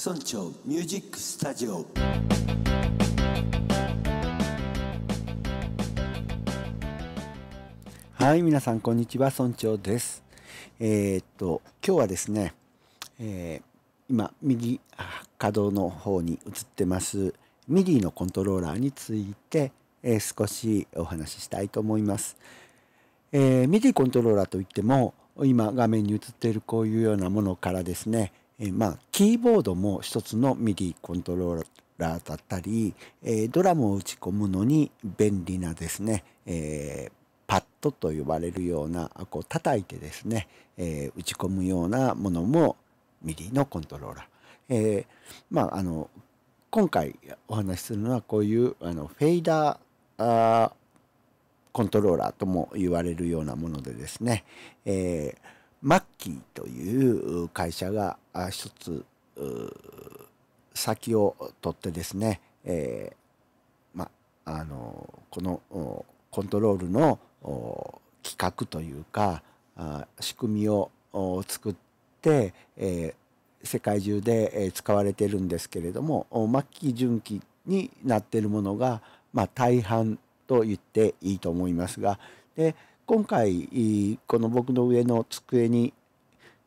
村長ミュージックスタジオはい皆さんこんにちは村長ですえー、っと今日はですね、えー、今右可動の方に映ってますミディのコントローラーについて、えー、少しお話ししたいと思います、えー、ミディコントローラーといっても今画面に映っているこういうようなものからですねえまあ、キーボードも一つのミディコントローラーだったり、えドラムを打ち込むのに便利なですね、えー、パッドと呼ばれるような、こう叩いてですね、えー、打ち込むようなものもミディのコントローラー。えー、まあ、あの、今回お話しするのはこういうあのフェイダーコントローラーとも言われるようなものでですね、えーマッキーという会社が一つ先を取ってですね、えー、まあのこのコントロールの企画というか仕組みを作って、えー、世界中で使われてるんですけれどもマッキー純期になってるものが、ま大半と言っていいと思いますがで今回この僕の上の机に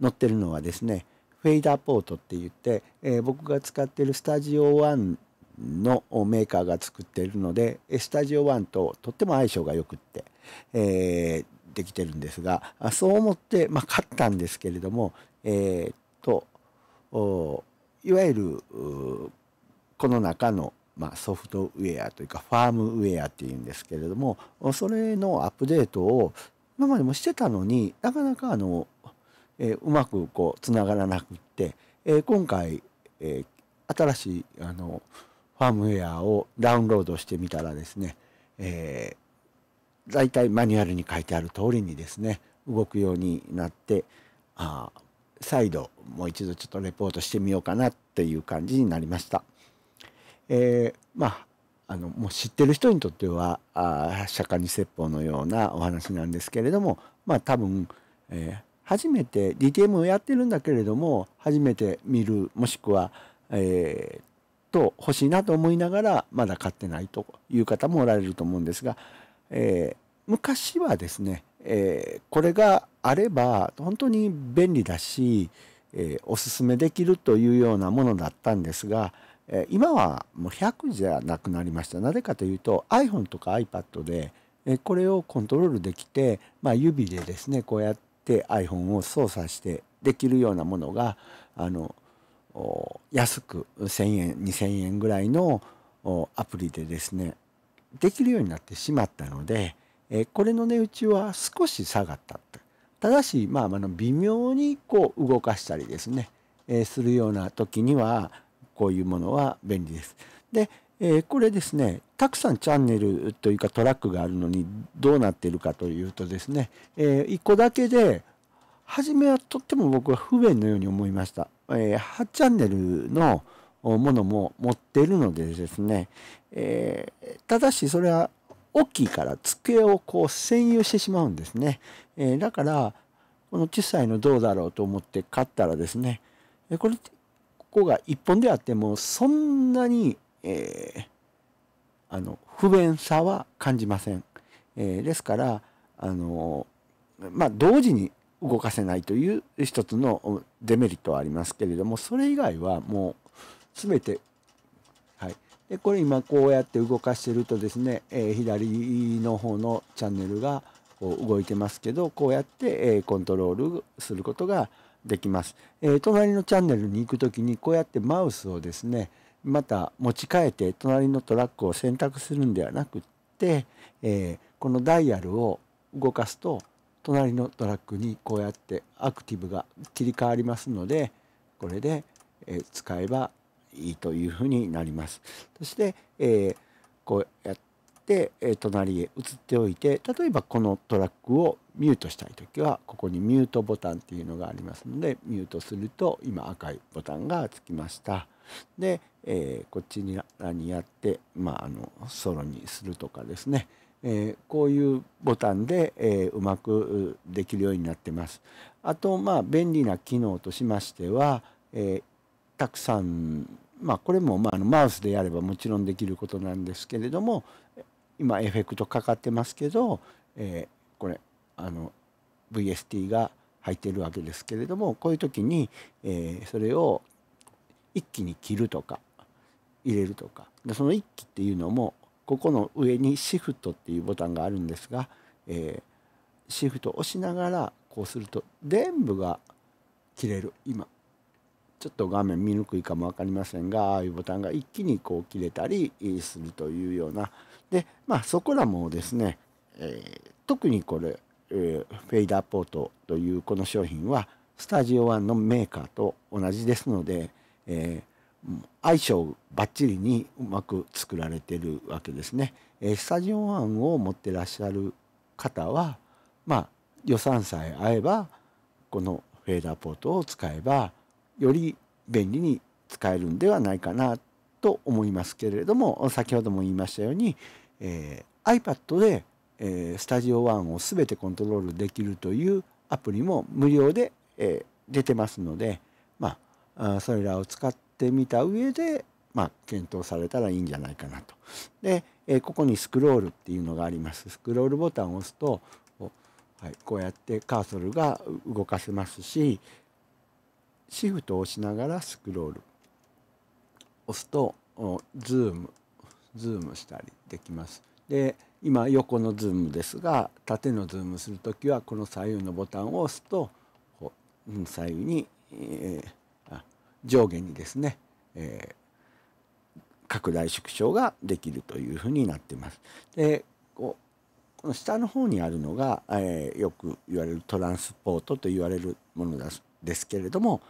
載ってるのはですねフェイダーポートって言って、えー、僕が使ってるスタジオ1のメーカーが作ってるのでスタジオ1ととっても相性がよくって、えー、できてるんですがそう思って、まあ、買ったんですけれども、えー、といわゆるこの中のまあ、ソフトウェアというかファームウェアっていうんですけれどもそれのアップデートを今までもしてたのになかなかあの、えー、うまくこうつながらなくって、えー、今回、えー、新しいあのファームウェアをダウンロードしてみたらですね、えー、大体マニュアルに書いてある通りにですね動くようになってあ再度もう一度ちょっとレポートしてみようかなっていう感じになりました。えー、まああのもう知ってる人にとってはあ釈迦に説法のようなお話なんですけれどもまあ多分、えー、初めて DTM をやってるんだけれども初めて見るもしくは、えー、と欲しいなと思いながらまだ買ってないという方もおられると思うんですが、えー、昔はですね、えー、これがあれば本当に便利だし、えー、おすすめできるというようなものだったんですが、え今はもう100じゃなくなりました。なぜかというと iPhone とか iPad で、えこれをコントロールできて、まあ、指でですねこうやって iPhone を操作してできるようなものがあの安く1,000円2,000円ぐらいのアプリでですねできるようになってしまったので、えこれの値打ちは少し下がったただし、まあ、あの微妙にこう動かしたりですね、えするような時にはこういうものは便利です。で、えー、これですね、たくさんチャンネルというかトラックがあるのにどうなっているかというとですね、えー、1個だけで、初めはとっても僕は不便のように思いました。えー、8チャンネルのものも持ってるのでですね、えー、ただしそれは大きいから机をこう占有してしまうんですね。えー、だから、この小さいのどうだろうと思って買ったらですね、これこが1本であっても、そんなに、えー、あの、不便さは感じません。えー、ですから、あのー、まあ、同時に動かせないという一つのデメリットはありますけれども、それ以外はもう、全て、はい。で、これ今こうやって動かしてるとですね、えー、左の方のチャンネルがこう動いてますけど、こうやって、えー、コントロールすることができます。えー、隣のチャンネルに行くときにこうやってマウスをですね、また持ち替えて隣のトラックを選択するんではなくって、えー、このダイヤルを動かすと隣のトラックにこうやってアクティブが切り替わりますのでこれで、え使えばいいというふうになります。そして、えこうやって、え隣へ移っておいて例えばこのトラックをミュートしたい時はここにミュートボタンっていうのがありますのでミュートすると今赤いボタンがつきました。で、えー、こっちにやって、まあ、あのソロにするとかですね、えー、こういうボタンで、えー、うまくできるようになってます。あとまあ便利な機能としましては、えたくさんまあこれもまあのマウスでやればもちろんできることなんですけれども今エフェクトかかってますけど、えこれあの VST が入ってるわけですけれどもこういう時に、えー、それを一気に切るとか入れるとかでその一気っていうのもここの上にシフトっていうボタンがあるんですが、えー、シフトを押しながらこうすると全部が切れる今ちょっと画面見にくいかも分かりませんがああいうボタンが一気にこう切れたりするというようなでまあそこらもですね、えー、特にこれえフェイダーポートというこの商品はスタジオワンのメーカーと同じですので、えー、相性ばっちりにうまく作られてるわけですね。えー、スタジオワンを持ってらっしゃる方は、まあ、予算さえ合えばこのフェーダーポートを使えばより便利に使えるんではないかなと思いますけれども先ほども言いましたように、えー、iPad でえー、スタジオ1を全てコントロールできるというアプリも無料で、えー、出てますので、まあ、それらを使ってみた上で、まあ、検討されたらいいんじゃないかなと。で、えー、ここにスクロールっていうのがあります。スクロールボタンを押すと、はい、こうやってカーソルが動かせますし、シフトを押しながらスクロール。押すと、ズーム、ズームしたりできます。で、今横のズームですが縦のズームする時はこの左右のボタンを押すと左右に、えー、上下にですね、えー、拡大縮小ができるというふうになっています。でこうこの下の方にあるのが、えー、よく言われるトランスポートと言われるものですけれども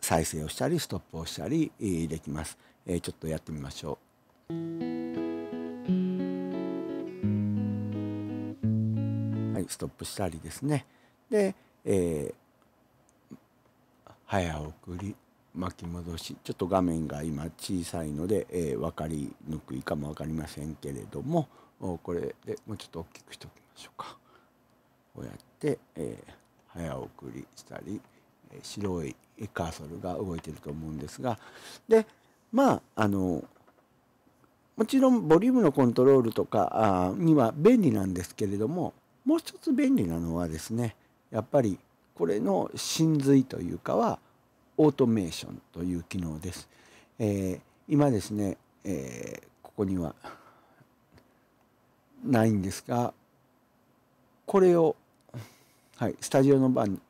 再生をしたりストップをしたりできます。えちょっとやってみましょう。い、ストップしたりですねで、えー、早送り巻き戻しちょっと画面が今小さいので、えー、分かりにくいかも分かりませんけれどもこれでもうちょっと大きくしておきましょうか。こうやって、えー、早送りしたり、えー、白いカーソルが動いてると思うんですがでまああのもちろんボリュームのコントロールとかには便利なんですけれどももう一つ便利なのはですねやっぱりこれの真髄というかはオートメーションという機能です。えー、今ですね、えー、ここにはないんですがこれを、はい、スタジオの番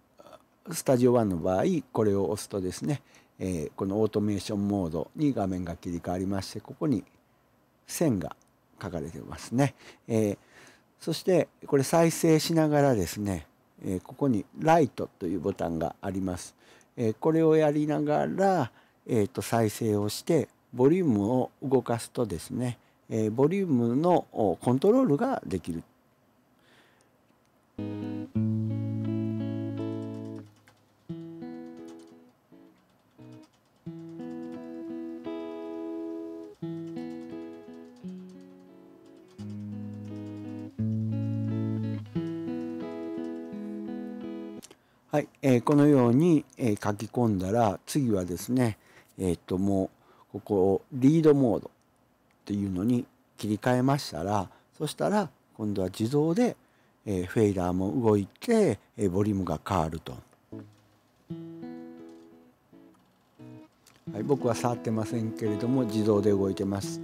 スタジオ1の場合これを押すとですね、えー、このオートメーションモードに画面が切り替わりましてここに線が書かれてますね。えーそしてこれ再生しながらですね、えー、ここに「ライト」というボタンがあります。えー、これをやりながら、えー、と再生をしてボリュームを動かすとですね、えボリュームのコントロールができるはい、えー、このように、えー、書き込んだら、次はですね、えっ、と、もう、ここをリードモードっていうのに切り替えましたら、そしたら、今度は自動で、えー、フェイラーも動いて、えボリュームが変わると。はい、僕は触ってませんけれども、自動で動いてます。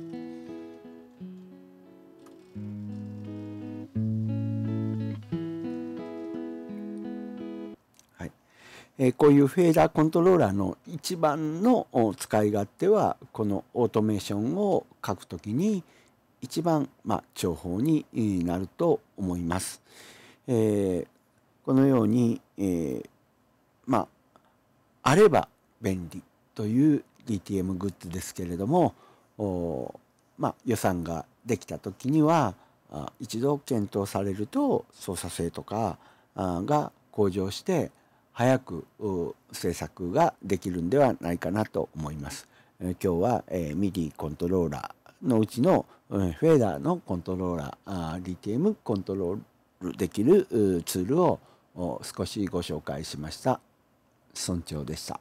えこういうフェーダーコントローラーの一番の使い勝手はこのオートメーションを書くときに一番、まあ、重宝になると思います。えー、このように、えー、まあ、あれば便利という DTM グッズですけれどもまあ、予算ができた時には一度検討されると操作性とかが向上して早く制作ができるんではないかなと思います。え今日は、えー、ミディコントローラーのうちの、フェーダーのコントローラー DTM コントロールできるツールを少しご紹介しました。村長でした。